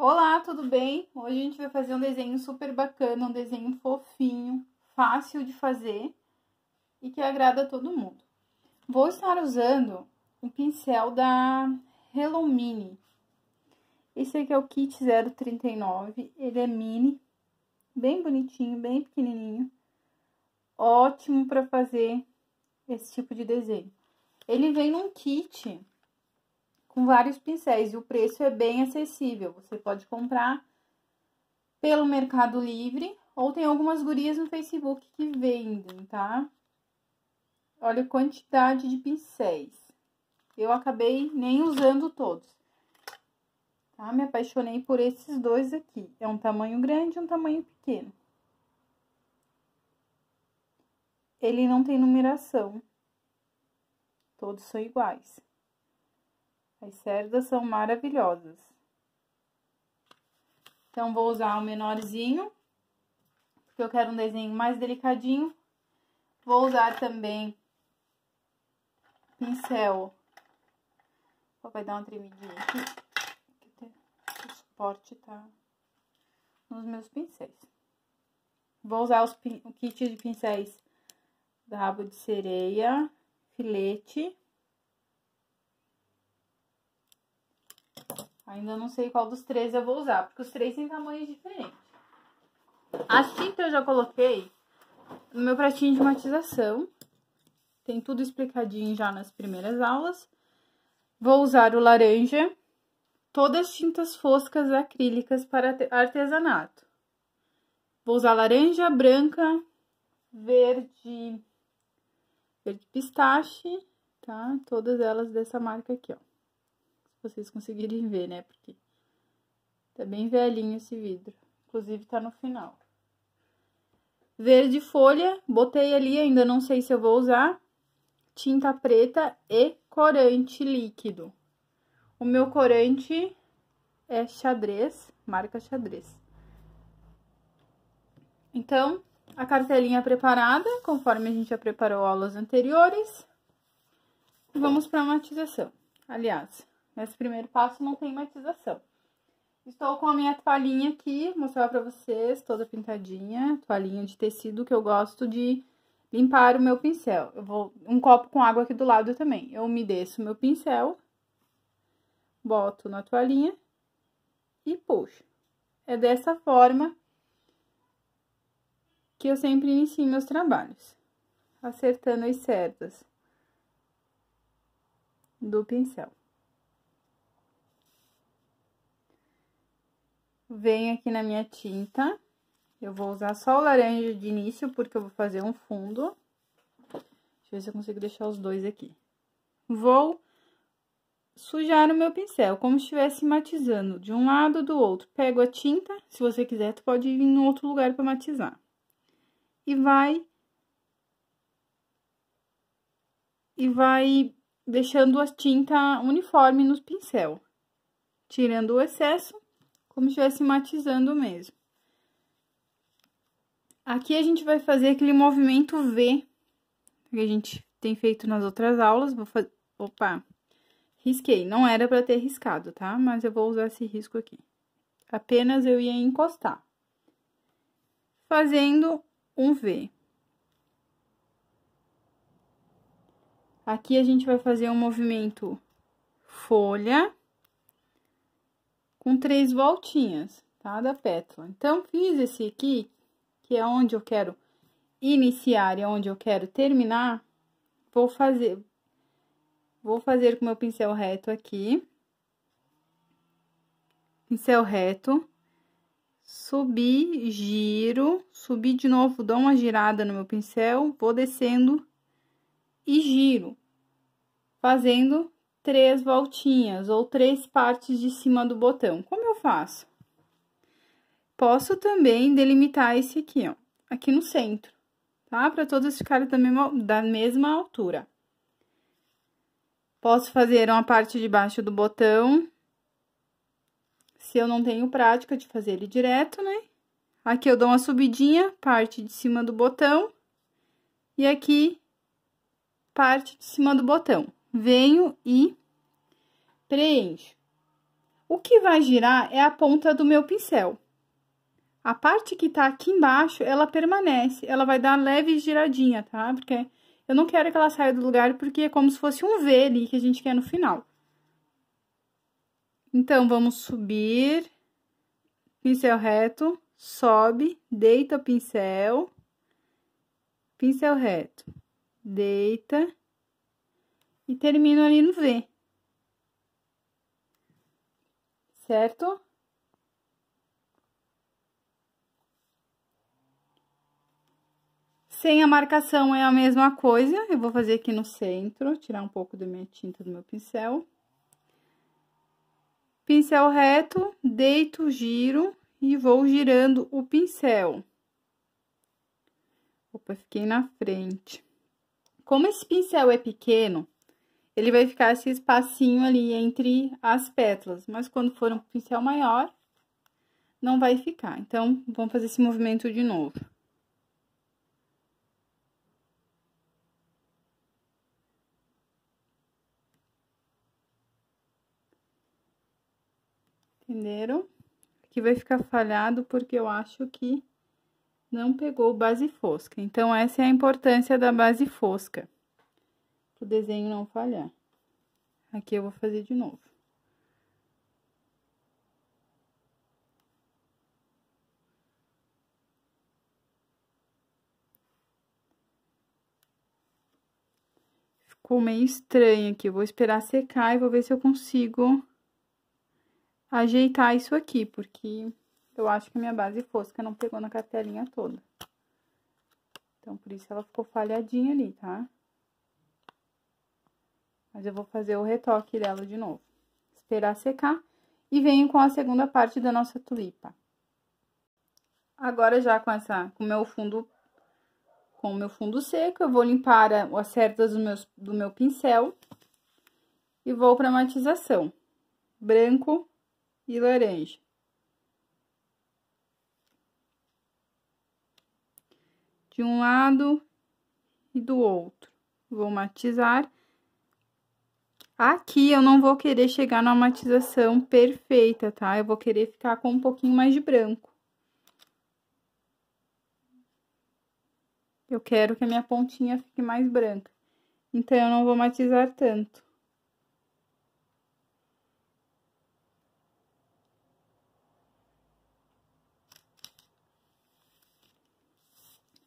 Olá, tudo bem? Hoje a gente vai fazer um desenho super bacana, um desenho fofinho, fácil de fazer e que agrada a todo mundo. Vou estar usando um pincel da Hello Mini. Esse aqui é o kit 039, ele é mini, bem bonitinho, bem pequenininho. Ótimo para fazer esse tipo de desenho. Ele vem num kit com vários pincéis e o preço é bem acessível. Você pode comprar pelo Mercado Livre ou tem algumas gurias no Facebook que vendem, tá? Olha a quantidade de pincéis. Eu acabei nem usando todos. Tá? Me apaixonei por esses dois aqui. É um tamanho grande e um tamanho pequeno. Ele não tem numeração. Todos são iguais. As cerdas são maravilhosas. Então, vou usar o menorzinho, porque eu quero um desenho mais delicadinho. Vou usar também pincel. Vai dar uma tremidinha aqui. O suporte tá nos meus pincéis. Vou usar os, o kit de pincéis rabo de sereia, filete Ainda não sei qual dos três eu vou usar, porque os três têm tamanhos diferentes. As assim tintas eu já coloquei no meu pratinho de matização. Tem tudo explicadinho já nas primeiras aulas. Vou usar o laranja, todas tintas foscas acrílicas para artesanato. Vou usar laranja, branca, verde, verde pistache, tá? Todas elas dessa marca aqui, ó vocês conseguirem ver, né? Porque tá bem velhinho esse vidro. Inclusive, tá no final. Verde folha, botei ali, ainda não sei se eu vou usar. Tinta preta e corante líquido. O meu corante é xadrez, marca xadrez. Então, a cartelinha preparada, conforme a gente já preparou aulas anteriores. Vamos para a matização. Aliás, Nesse primeiro passo não tem matização. Estou com a minha toalhinha aqui, vou mostrar pra vocês, toda pintadinha, toalhinha de tecido que eu gosto de limpar o meu pincel. Eu vou um copo com água aqui do lado também. Eu umedeço o meu pincel, boto na toalhinha e puxo. É dessa forma que eu sempre inicio meus trabalhos, acertando as cerdas do pincel. venho aqui na minha tinta. Eu vou usar só o laranja de início, porque eu vou fazer um fundo. Deixa eu ver se eu consigo deixar os dois aqui. Vou sujar o meu pincel, como se estivesse matizando de um lado do outro. Pego a tinta, se você quiser, tu pode ir em outro lugar para matizar. E vai... E vai deixando a tinta uniforme no pincel. Tirando o excesso, como se estivesse matizando mesmo. Aqui a gente vai fazer aquele movimento V que a gente tem feito nas outras aulas. Vou fazer... Opa! Risquei. Não era para ter riscado, tá? Mas eu vou usar esse risco aqui. Apenas eu ia encostar. Fazendo um V. Aqui a gente vai fazer um movimento folha com três voltinhas, tá? Da pétala. Então, fiz esse aqui, que é onde eu quero iniciar e é onde eu quero terminar. Vou fazer, vou fazer com meu pincel reto aqui. Pincel reto. Subi, giro, subi de novo, dou uma girada no meu pincel, vou descendo e giro, fazendo três voltinhas ou três partes de cima do botão. Como eu faço? Posso também delimitar esse aqui, ó, aqui no centro, tá? Para todos ficarem da mesma, da mesma altura. Posso fazer uma parte de baixo do botão, se eu não tenho prática de fazer ele direto, né? Aqui eu dou uma subidinha, parte de cima do botão, e aqui, parte de cima do botão venho e preencho. O que vai girar é a ponta do meu pincel. A parte que tá aqui embaixo, ela permanece, ela vai dar leve giradinha, tá? Porque eu não quero que ela saia do lugar, porque é como se fosse um V ali que a gente quer no final. Então, vamos subir, pincel reto, sobe, deita o pincel, pincel reto, deita, e termino ali no V. Certo? Sem a marcação é a mesma coisa, eu vou fazer aqui no centro, tirar um pouco da minha tinta do meu pincel. Pincel reto, deito, giro e vou girando o pincel. Opa, fiquei na frente. Como esse pincel é pequeno, ele vai ficar esse espacinho ali entre as pétalas, mas quando for um pincel maior, não vai ficar. Então, vamos fazer esse movimento de novo. Entenderam? Aqui vai ficar falhado porque eu acho que não pegou base fosca. Então, essa é a importância da base fosca para o desenho não falhar. Aqui eu vou fazer de novo. Ficou meio estranho aqui, eu vou esperar secar e vou ver se eu consigo ajeitar isso aqui, porque eu acho que a minha base fosca não pegou na cartelinha toda. Então, por isso ela ficou falhadinha ali, tá? Mas eu vou fazer o retoque dela de novo. Esperar secar e venho com a segunda parte da nossa tulipa. Agora já com essa, com meu fundo com o meu fundo seco, eu vou limpar as cerdas do meu, do meu pincel e vou para matização. Branco e laranja. De um lado e do outro. Vou matizar Aqui eu não vou querer chegar na matização perfeita, tá? Eu vou querer ficar com um pouquinho mais de branco. Eu quero que a minha pontinha fique mais branca. Então, eu não vou matizar tanto.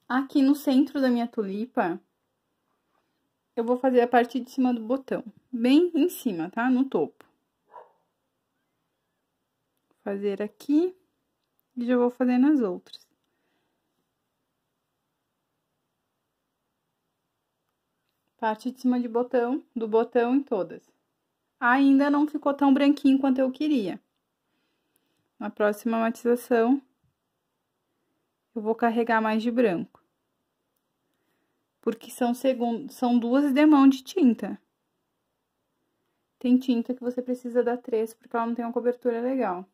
Aqui no centro da minha tulipa, eu vou fazer a parte de cima do botão, bem em cima, tá? No topo. Fazer aqui e já vou fazer nas outras. Parte de cima de botão, do botão em todas. Ainda não ficou tão branquinho quanto eu queria. Na próxima matização, eu vou carregar mais de branco porque são, segundo, são duas demão de tinta. Tem tinta que você precisa dar três, porque ela não tem uma cobertura legal.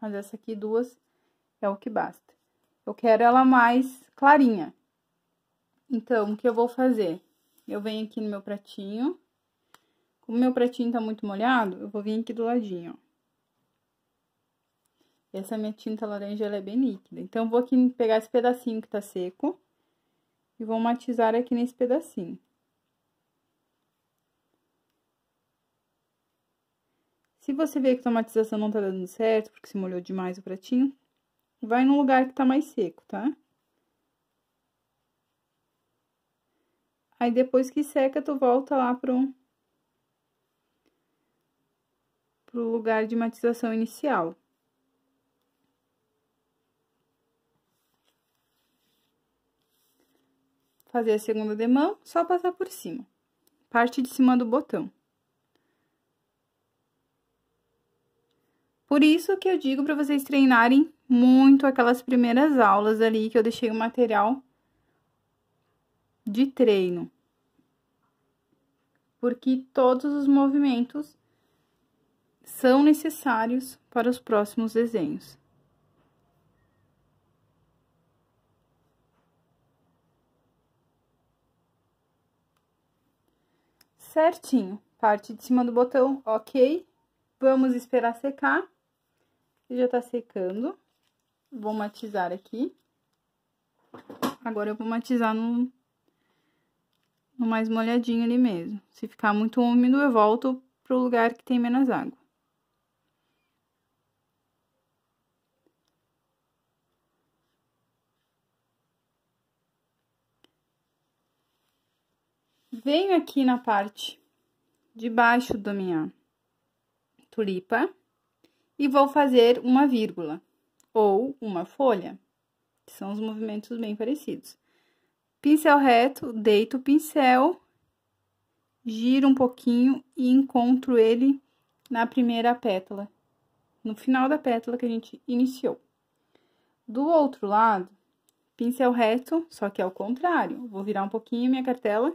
Mas essa aqui, duas, é o que basta. Eu quero ela mais clarinha. Então, o que eu vou fazer? Eu venho aqui no meu pratinho. Como meu pratinho tá muito molhado, eu vou vir aqui do ladinho, ó. Essa minha tinta laranja, ela é bem líquida. Então, eu vou aqui pegar esse pedacinho que tá seco e vou matizar aqui nesse pedacinho. Se você vê que a matização não tá dando certo, porque se molhou demais o pratinho, vai num lugar que tá mais seco, tá? Aí, depois que seca, tu volta lá pro, pro lugar de matização inicial. fazer a segunda demão, só passar por cima. Parte de cima do botão. Por isso que eu digo para vocês treinarem muito aquelas primeiras aulas ali que eu deixei o material de treino. Porque todos os movimentos são necessários para os próximos desenhos. certinho. Parte de cima do botão, ok. Vamos esperar secar. já tá secando. Vou matizar aqui. Agora eu vou matizar no, no mais molhadinho ali mesmo. Se ficar muito úmido, eu volto pro lugar que tem menos água. venho aqui na parte de baixo da minha tulipa e vou fazer uma vírgula ou uma folha, que são os movimentos bem parecidos. Pincel reto, deito o pincel, giro um pouquinho e encontro ele na primeira pétala, no final da pétala que a gente iniciou. Do outro lado, pincel reto, só que ao é contrário, vou virar um pouquinho minha cartela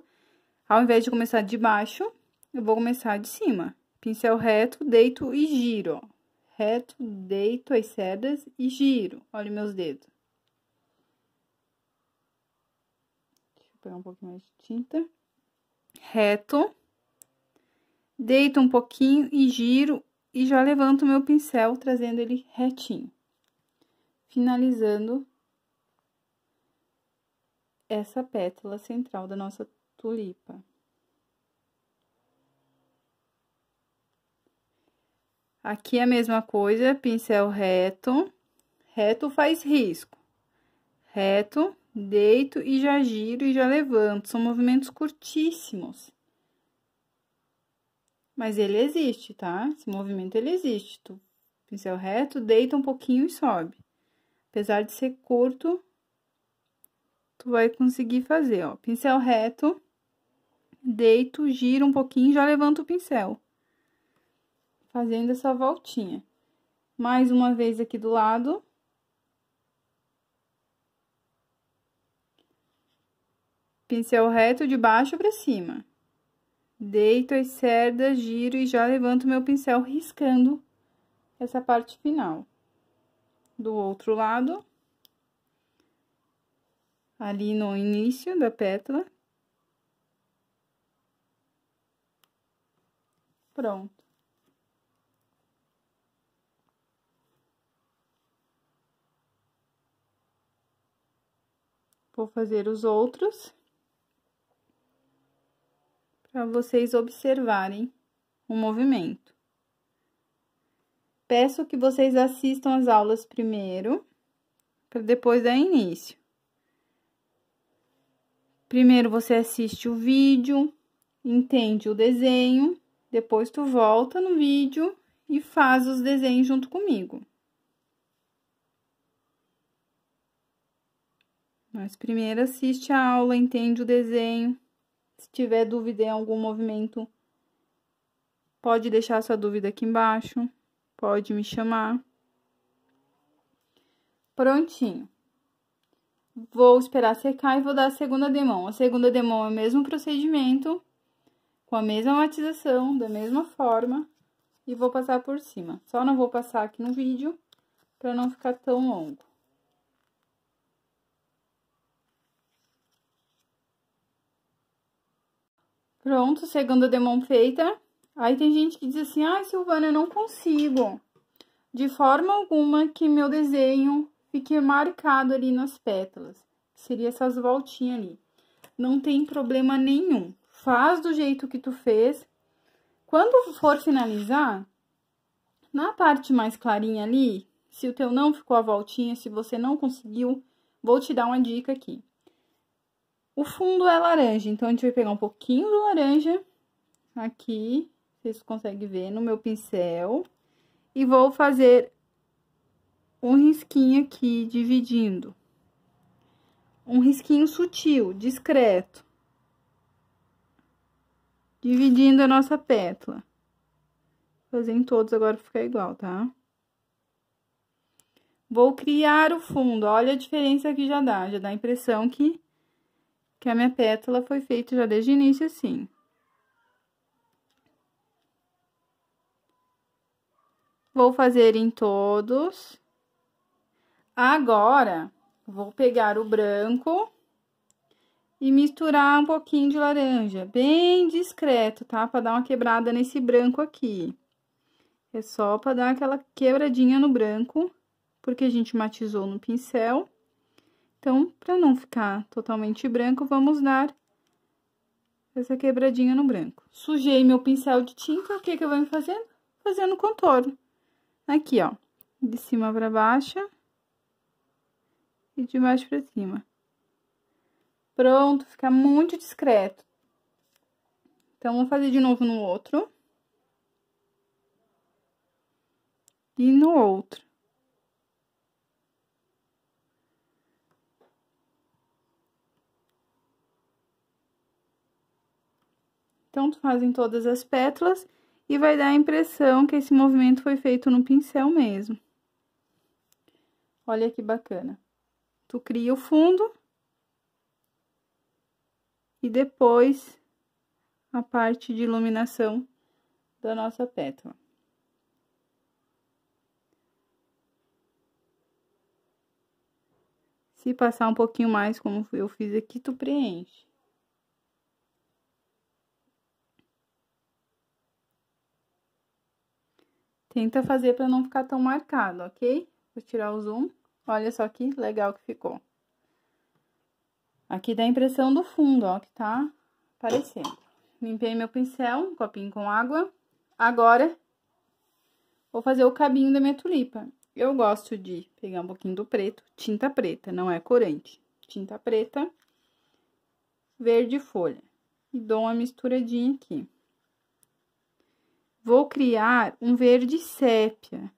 ao invés de começar de baixo, eu vou começar de cima. Pincel reto, deito e giro, ó. Reto, deito as sedas e giro. Olha meus dedos. Deixa eu pegar um pouquinho mais de tinta. Reto. Deito um pouquinho e giro e já levanto meu pincel, trazendo ele retinho. Finalizando essa pétala central da nossa tulipa. Aqui é a mesma coisa, pincel reto, reto faz risco. Reto, deito e já giro e já levanto, são movimentos curtíssimos. Mas ele existe, tá? Esse movimento ele existe. Tu pincel reto, deita um pouquinho e sobe. Apesar de ser curto, tu vai conseguir fazer, ó. Pincel reto, deito, giro um pouquinho já levanto o pincel. Fazendo essa voltinha. Mais uma vez aqui do lado. Pincel reto de baixo para cima. Deito as cerdas, giro e já levanto meu pincel riscando essa parte final. Do outro lado. Ali no início da pétala. Pronto. Vou fazer os outros. Para vocês observarem o movimento. Peço que vocês assistam as aulas primeiro, para depois dar início. Primeiro você assiste o vídeo, entende o desenho depois, tu volta no vídeo e faz os desenhos junto comigo. Mas primeiro assiste a aula, entende o desenho. Se tiver dúvida em algum movimento, pode deixar sua dúvida aqui embaixo, pode me chamar. Prontinho. Vou esperar secar e vou dar a segunda demão. A segunda demão é o mesmo procedimento, com a mesma matização, da mesma forma, e vou passar por cima. Só não vou passar aqui no vídeo, para não ficar tão longo. Pronto, segunda demão feita. Aí tem gente que diz assim, ai, ah, Silvana, eu não consigo. De forma alguma que meu desenho fique marcado ali nas pétalas. Seria essas voltinhas ali. Não tem problema nenhum faz do jeito que tu fez. Quando for finalizar, na parte mais clarinha ali, se o teu não ficou a voltinha, se você não conseguiu, vou te dar uma dica aqui. O fundo é laranja, então a gente vai pegar um pouquinho do laranja aqui, vocês conseguem ver no meu pincel, e vou fazer um risquinho aqui dividindo. Um risquinho sutil, discreto dividindo a nossa pétala. Vou fazer em todos agora ficar igual, tá? Vou criar o fundo, olha a diferença que já dá, já dá a impressão que, que a minha pétala foi feita já desde o início assim. Vou fazer em todos. Agora, vou pegar o branco e misturar um pouquinho de laranja, bem discreto, tá? Para dar uma quebrada nesse branco aqui. É só para dar aquela quebradinha no branco, porque a gente matizou no pincel. Então, para não ficar totalmente branco, vamos dar essa quebradinha no branco. Sujei meu pincel de tinta, o que que eu venho fazendo? Fazendo contorno. Aqui, ó, de cima para baixo e de baixo para cima. Pronto, fica muito discreto. Então, vou fazer de novo no outro. E no outro. Então, tu fazem todas as pétalas e vai dar a impressão que esse movimento foi feito no pincel mesmo. Olha que bacana. Tu cria o fundo e depois a parte de iluminação da nossa pétala. Se passar um pouquinho mais, como eu fiz aqui, tu preenche. Tenta fazer para não ficar tão marcado, ok? Vou tirar o zoom. Olha só que legal que ficou. Aqui dá a impressão do fundo, ó, que tá aparecendo. Limpei meu pincel, um copinho com água. Agora, vou fazer o cabinho da minha tulipa. Eu gosto de pegar um pouquinho do preto, tinta preta, não é corante. Tinta preta, verde folha. E dou uma misturadinha aqui. Vou criar um verde sépia.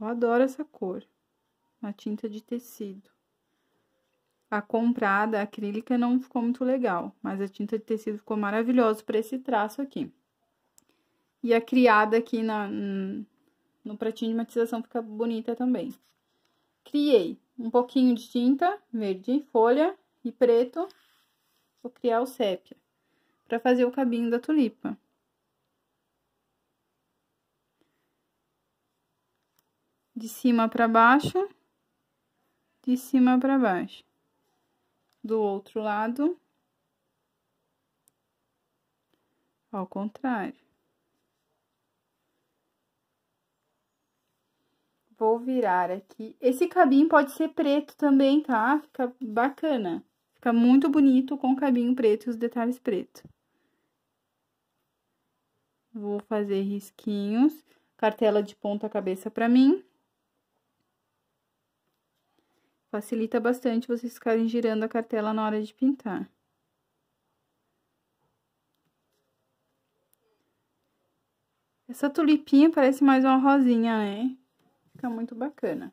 Eu adoro essa cor, uma tinta de tecido a comprada, a acrílica, não ficou muito legal, mas a tinta de tecido ficou maravilhosa para esse traço aqui. E a criada aqui na, no pratinho de matização fica bonita também. Criei um pouquinho de tinta, verde folha e preto, vou criar o sépia, para fazer o cabinho da tulipa. De cima para baixo, de cima para baixo do outro lado ao contrário. Vou virar aqui. Esse cabinho pode ser preto também, tá? Fica bacana. Fica muito bonito com o cabinho preto e os detalhes preto. Vou fazer risquinhos. Cartela de ponta cabeça pra mim. Facilita bastante vocês ficarem girando a cartela na hora de pintar. Essa tulipinha parece mais uma rosinha, né? Fica muito bacana.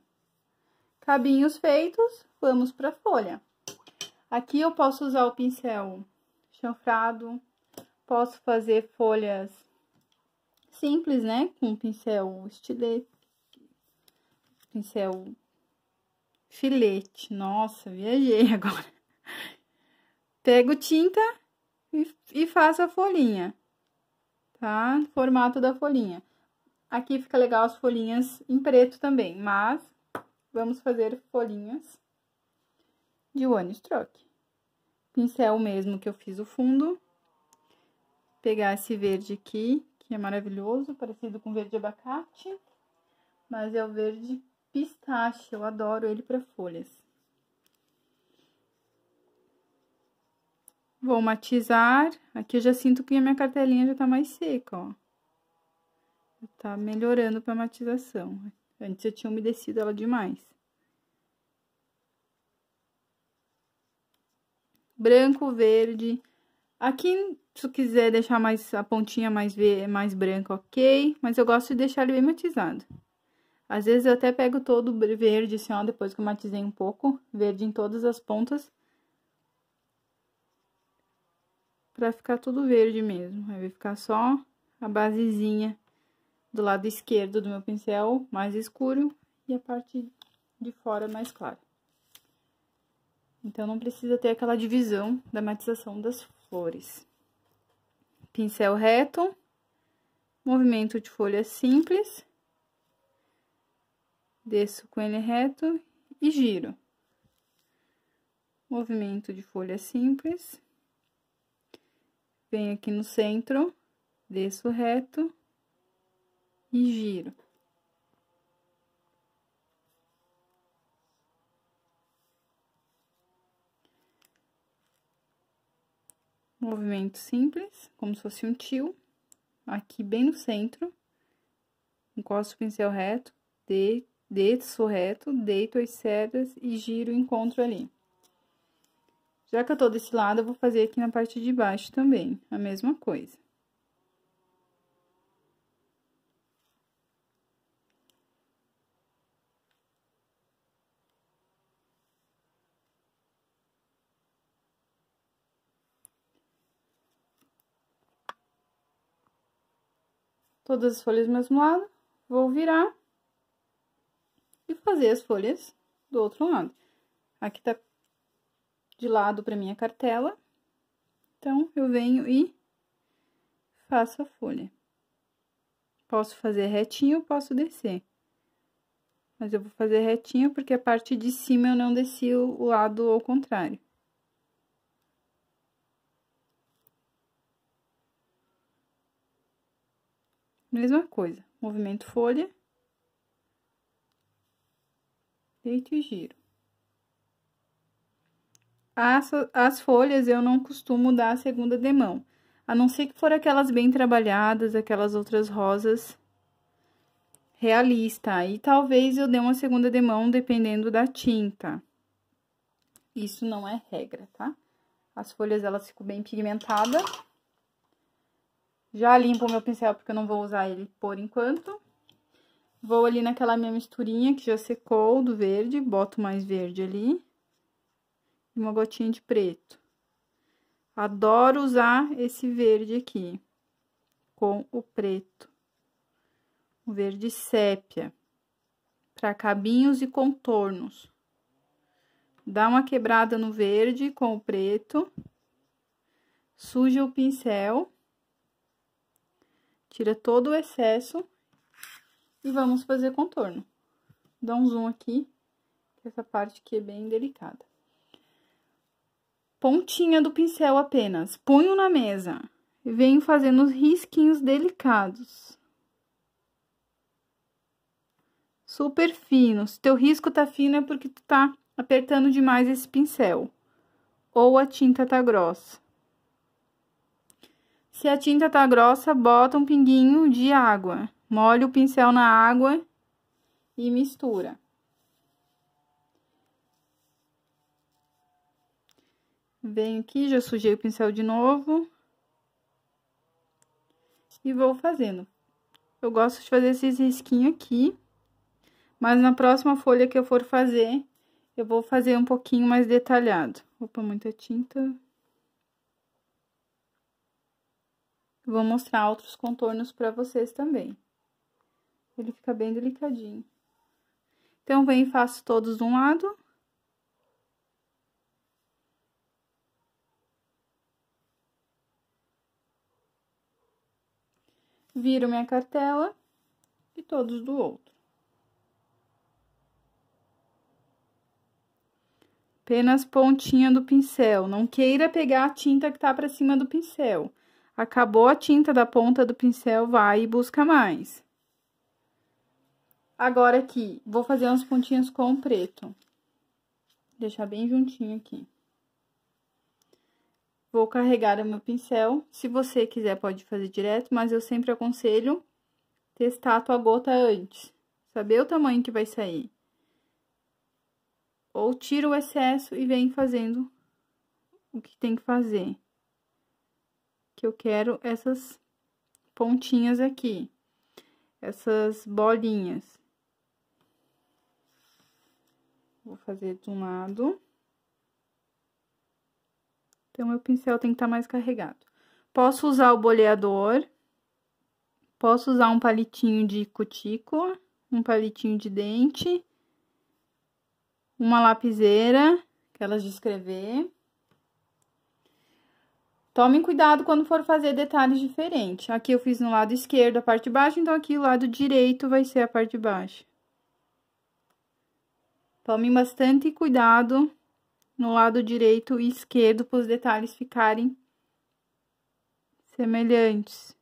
Cabinhos feitos, vamos pra folha. Aqui eu posso usar o pincel chanfrado, posso fazer folhas simples, né? Com pincel estilete, pincel filete. Nossa, viajei agora. Pego tinta e, e faço a folhinha, tá? Formato da folhinha. Aqui fica legal as folhinhas em preto também, mas vamos fazer folhinhas de one stroke. Pincel mesmo que eu fiz o fundo. Pegar esse verde aqui, que é maravilhoso, parecido com verde abacate, mas é o verde pistache, eu adoro ele para folhas. Vou matizar. Aqui eu já sinto que a minha cartelinha já tá mais seca, ó. Já tá melhorando pra matização. Antes eu tinha umedecido ela demais. Branco, verde. Aqui, se quiser deixar mais a pontinha mais, mais branca, ok. Mas eu gosto de deixar ele bem matizado. Às vezes eu até pego todo verde, assim, ó, depois que eu matizei um pouco, verde em todas as pontas. Pra ficar tudo verde mesmo. Aí vai ficar só a basezinha do lado esquerdo do meu pincel mais escuro e a parte de fora mais clara. Então, não precisa ter aquela divisão da matização das flores. Pincel reto, movimento de folha simples desço com ele reto e giro. Movimento de folha simples. Venho aqui no centro, desço reto e giro. Movimento simples, como se fosse um tio, aqui bem no centro, encosto o pincel reto, de, desço reto, deito as sedas e giro o encontro ali. Já que eu tô desse lado, eu vou fazer aqui na parte de baixo também, a mesma coisa. Todas as folhas do mesmo lado, vou virar e fazer as folhas do outro lado. Aqui tá de lado para minha cartela, então eu venho e faço a folha. Posso fazer retinho, posso descer. Mas eu vou fazer retinho porque a parte de cima eu não desci o lado ao contrário. Mesma coisa, movimento folha Deito e giro. As, as folhas eu não costumo dar a segunda demão, a não ser que for aquelas bem trabalhadas, aquelas outras rosas realista. E talvez eu dê uma segunda demão dependendo da tinta. Isso não é regra, tá? As folhas, elas ficam bem pigmentadas. Já limpo o meu pincel, porque eu não vou usar ele por enquanto. Vou ali naquela minha misturinha que já secou do verde, boto mais verde ali. E uma gotinha de preto. Adoro usar esse verde aqui, com o preto. O verde sépia, para cabinhos e contornos. Dá uma quebrada no verde com o preto. Suja o pincel. Tira todo o excesso. E vamos fazer contorno. Dá um zoom aqui, essa parte que é bem delicada. Pontinha do pincel apenas, punho na mesa. Venho fazendo os risquinhos delicados. Super finos. Se teu risco tá fino é porque tu tá apertando demais esse pincel. Ou a tinta tá grossa. Se a tinta tá grossa, bota um pinguinho de água. Molha o pincel na água e mistura. Venho aqui, já sujei o pincel de novo. E vou fazendo. Eu gosto de fazer esses risquinhos aqui. Mas na próxima folha que eu for fazer, eu vou fazer um pouquinho mais detalhado. Opa, muita tinta. Vou mostrar outros contornos para vocês também. Ele fica bem delicadinho. Então, venho e faço todos de um lado. Viro minha cartela e todos do outro. apenas pontinha do pincel. Não queira pegar a tinta que tá para cima do pincel. Acabou a tinta da ponta do pincel, vai e busca mais. Agora aqui, vou fazer uns pontinhos com o preto. Deixar bem juntinho aqui. Vou carregar o meu pincel. Se você quiser, pode fazer direto, mas eu sempre aconselho testar a tua gota antes. Saber o tamanho que vai sair. Ou tira o excesso e vem fazendo o que tem que fazer. Que eu quero essas pontinhas aqui essas bolinhas. Vou fazer de um lado. Então, meu pincel tem que estar tá mais carregado. Posso usar o boleador. Posso usar um palitinho de cutícula, um palitinho de dente, uma lapiseira, aquelas de escrever. Tomem cuidado quando for fazer detalhes diferentes. Aqui eu fiz no lado esquerdo a parte de baixo, então aqui o lado direito vai ser a parte de baixo. Tomem bastante cuidado no lado direito e esquerdo para os detalhes ficarem semelhantes.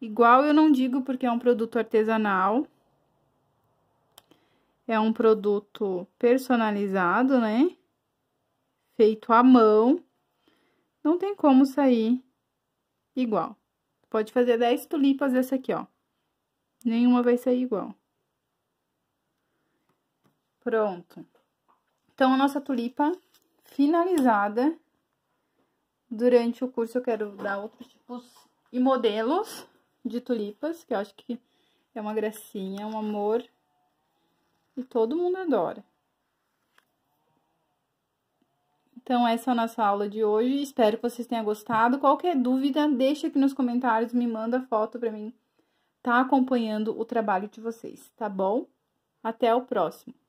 Igual eu não digo porque é um produto artesanal. É um produto personalizado, né? Feito à mão. Não tem como sair igual. Pode fazer 10 tulipas dessa aqui, ó. Nenhuma vai sair igual. Pronto. Então, a nossa tulipa finalizada. Durante o curso eu quero dar outros tipos e modelos de tulipas, que eu acho que é uma gracinha, um amor. E todo mundo adora. Então, essa é a nossa aula de hoje. Espero que vocês tenham gostado. Qualquer dúvida, deixa aqui nos comentários, me manda foto para mim. Tá acompanhando o trabalho de vocês, tá bom? Até o próximo.